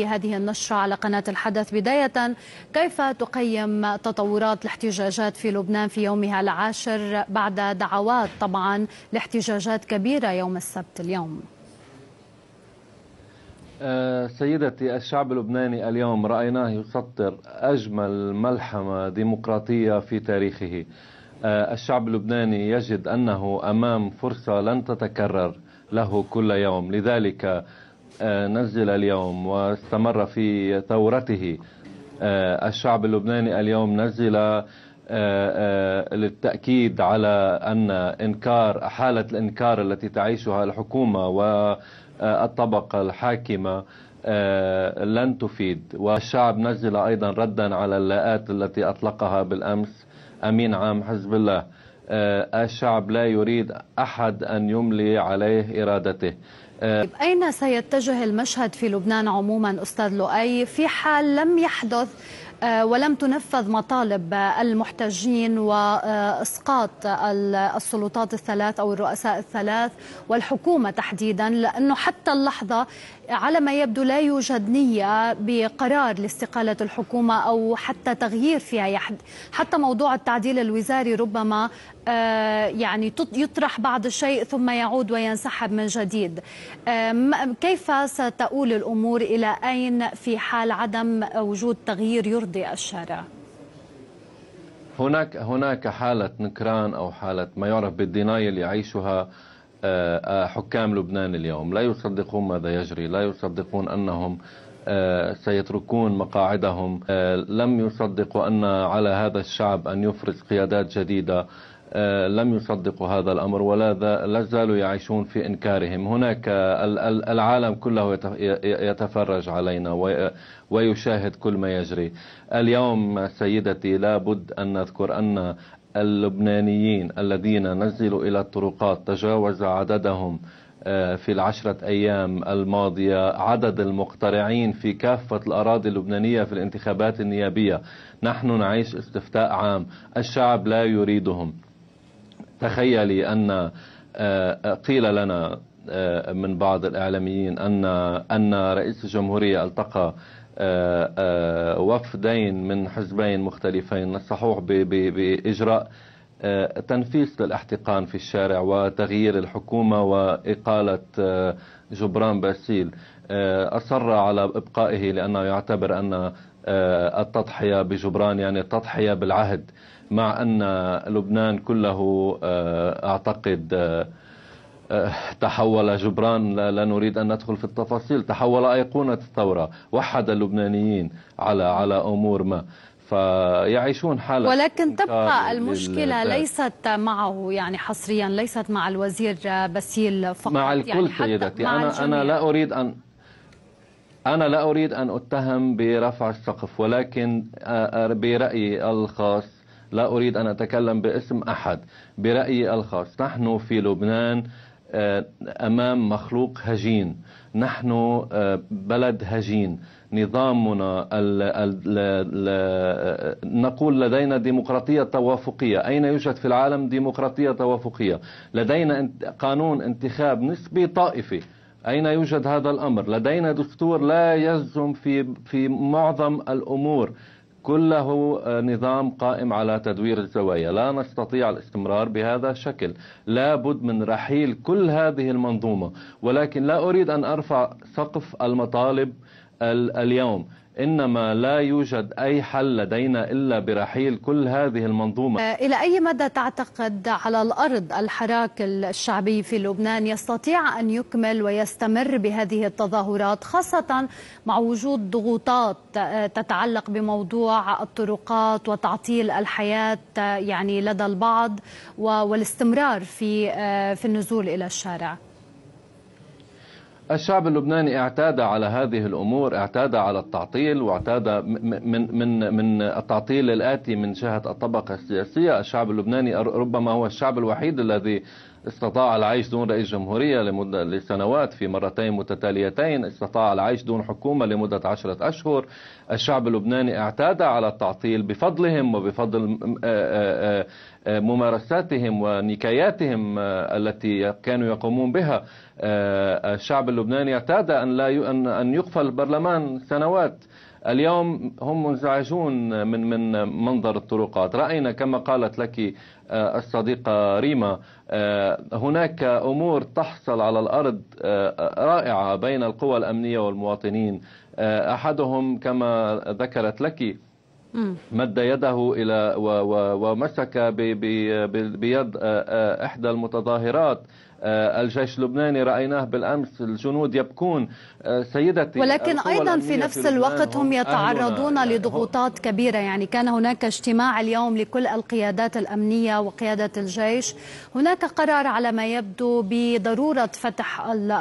هذه النشرة على قناة الحدث بداية كيف تقيم تطورات الاحتجاجات في لبنان في يومها العاشر بعد دعوات طبعا لاحتجاجات كبيرة يوم السبت اليوم آه، سيدتي الشعب اللبناني اليوم رأيناه يسطر أجمل ملحمة ديمقراطية في تاريخه آه، الشعب اللبناني يجد أنه أمام فرصة لن تتكرر له كل يوم لذلك آه، نزل اليوم واستمر في ثورته آه، الشعب اللبناني اليوم نزل آه، للتأكيد على أن إنكار حالة الإنكار التي تعيشها الحكومة والطبقة الحاكمة لن تفيد والشعب نزل أيضا ردا على اللاءات التي أطلقها بالأمس أمين عام حزب الله الشعب لا يريد أحد أن يملي عليه إرادته آه، طيب، أين سيتجه المشهد في لبنان عموما أستاذ لؤي في حال لم يحدث آه، ولم تنفذ مطالب المحتجين واسقاط السلطات الثلاث او الرؤساء الثلاث والحكومه تحديدا لانه حتى اللحظه على ما يبدو لا يوجد نيه بقرار لاستقاله الحكومه او حتى تغيير فيها حتى موضوع التعديل الوزاري ربما آه، يعني يطرح بعض الشيء ثم يعود وينسحب من جديد آه، كيف ستؤول الأمور إلى أين في حال عدم وجود تغيير يرضي الشارع؟ هناك هناك حالة نكران أو حالة ما يعرف بالدينايل يعيشها آه، حكام لبنان اليوم لا يصدقون ماذا يجري لا يصدقون أنهم سيتركون مقاعدهم لم يصدقوا أن على هذا الشعب أن يفرز قيادات جديدة آه، لم يصدقوا هذا الأمر ولا لا زالوا يعيشون في إنكارهم هناك العالم كله يتفرج علينا ويشاهد كل ما يجري اليوم سيدتي لابد أن نذكر أن اللبنانيين الذين نزلوا إلى الطرقات تجاوز عددهم آه، في العشرة أيام الماضية عدد المقترعين في كافة الأراضي اللبنانية في الانتخابات النيابية نحن نعيش استفتاء عام الشعب لا يريدهم تخيلي أن آه، قيل لنا آه، من بعض الإعلاميين أن أن رئيس الجمهورية التقى آه، وفدين من حزبين مختلفين نصحوه بإجراء تنفيذ للاحتقان في الشارع وتغيير الحكومة وإقالة جبران باسيل أصر على إبقائه لأنه يعتبر أن التضحية بجبران يعني التضحية بالعهد مع أن لبنان كله آه، أعتقد آه، آه، تحول جبران لا نريد أن ندخل في التفاصيل تحول أيقونة الثورة وحد اللبنانيين على على أمور ما فيعيشون حالة ولكن تبقى المشكلة ليست معه يعني حصريا ليست مع الوزير بسيل فقط مع يعني الكل يعني سيدتي أنا, أنا لا أريد أن أنا لا أريد أن أتهم برفع السقف ولكن برأيي الخاص لا أريد أن أتكلم باسم أحد برأيي الخاص نحن في لبنان آه، أمام مخلوق هجين نحن آه، بلد هجين نظامنا الـ الـ الـ آه، نقول لدينا ديمقراطية توافقية أين يوجد في العالم ديمقراطية توافقية لدينا قانون انتخاب نسبي طائفي أين يوجد هذا الأمر لدينا دستور لا يجزم في, في معظم الأمور كله نظام قائم على تدوير الزوايا لا نستطيع الاستمرار بهذا الشكل لا بد من رحيل كل هذه المنظومة ولكن لا أريد أن أرفع سقف المطالب اليوم إنما لا يوجد أي حل لدينا إلا برحيل كل هذه المنظومة آه، إلى أي مدى تعتقد على الأرض الحراك الشعبي في لبنان يستطيع أن يكمل ويستمر بهذه التظاهرات خاصة مع وجود ضغوطات آه، تتعلق بموضوع الطرقات وتعطيل الحياة آه، يعني لدى البعض والاستمرار في في النزول إلى الشارع الشعب اللبناني اعتاد على هذه الامور، اعتاد على التعطيل واعتاد من من من التعطيل الاتي من جهه الطبقه السياسيه، الشعب اللبناني ربما هو الشعب الوحيد الذي استطاع العيش دون رئيس جمهورية لمدة لسنوات في مرتين متتاليتين استطاع العيش دون حكومة لمدة عشرة أشهر الشعب اللبناني اعتاد على التعطيل بفضلهم وبفضل آه، آه، آه، ممارساتهم ونكاياتهم التي كانوا يقومون بها الشعب اللبناني اعتاد أن, لا أن يقفل البرلمان سنوات اليوم هم منزعجون من من منظر الطرقات راينا كما قالت لك آه، الصديقه ريما آه، هناك امور تحصل على الارض آه، رائعه بين القوى الامنيه والمواطنين احدهم كما ذكرت لك مد يده الى ومسك بيد احدى المتظاهرات آه، الجيش اللبناني رأيناه بالأمس الجنود يبكون آه، سيدتي ولكن أيضا في نفس الوقت هم يتعرضون يعني لضغوطات كبيرة يعني كان هناك اجتماع اليوم لكل القيادات الأمنية وقيادة الجيش هناك قرار على ما يبدو بضرورة فتح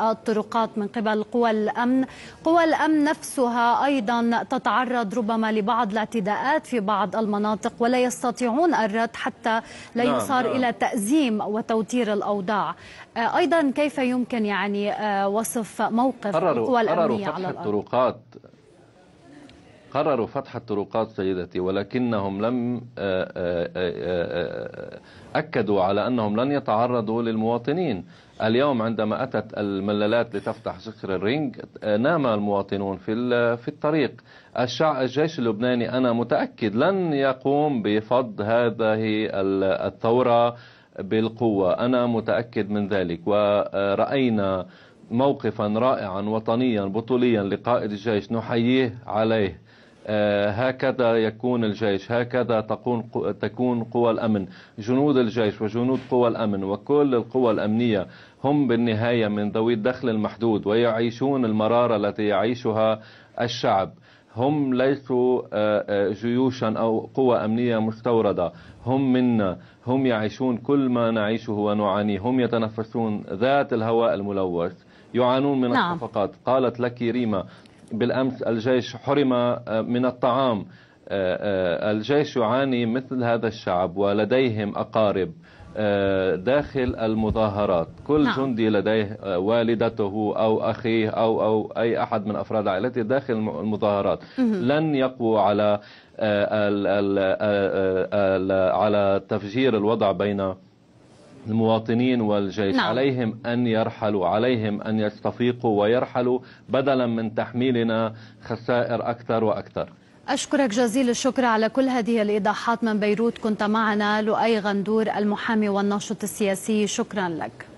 الطرقات من قبل قوى الأمن قوى الأمن نفسها أيضا تتعرض ربما لبعض الاعتداءات في بعض المناطق ولا يستطيعون الرد حتى لا نعم، يصار نعم. إلى تأزيم وتوتير الأوضاع آه، أيضا كيف يمكن يعني آه، وصف موقف قرروا القوى الأمنية قرروا على الأرض الطرقات قرروا فتح الطرقات سيدتي ولكنهم لم آه، أكدوا على أنهم لن يتعرضوا للمواطنين اليوم عندما أتت الملالات لتفتح سكر الرينج نام المواطنون في في الطريق الجيش اللبناني أنا متأكد لن يقوم بفض هذه الثورة بالقوة أنا متأكد من ذلك ورأينا موقفا رائعا وطنيا بطوليا لقائد الجيش نحييه عليه آه، هكذا يكون الجيش هكذا تكون تكون قوى الأمن جنود الجيش وجنود قوى الأمن وكل القوى الأمنية هم بالنهاية من ذوي الدخل المحدود ويعيشون المرارة التي يعيشها الشعب هم ليسوا آه، آه، جيوشا أو قوى أمنية مستوردة هم منا هم يعيشون كل ما نعيشه ونعانيه هم يتنفسون ذات الهواء الملوث يعانون من نعم. الصفقات قالت لك ريما بالأمس الجيش حرم آه، من الطعام الجيش يعاني مثل هذا الشعب ولديهم أقارب آه، داخل المظاهرات كل نعم. جندي لديه آه، والدته أو أخيه أو, أو أي أحد من أفراد عائلته داخل المظاهرات مم. لن يقوى على آه، على تفجير الوضع بين المواطنين والجيش نعم. عليهم أن يرحلوا عليهم أن يستفيقوا ويرحلوا بدلا من تحميلنا خسائر أكثر وأكثر أشكرك جزيل الشكر على كل هذه الإيضاحات من بيروت كنت معنا لؤي غندور المحامي والناشط السياسي شكرا لك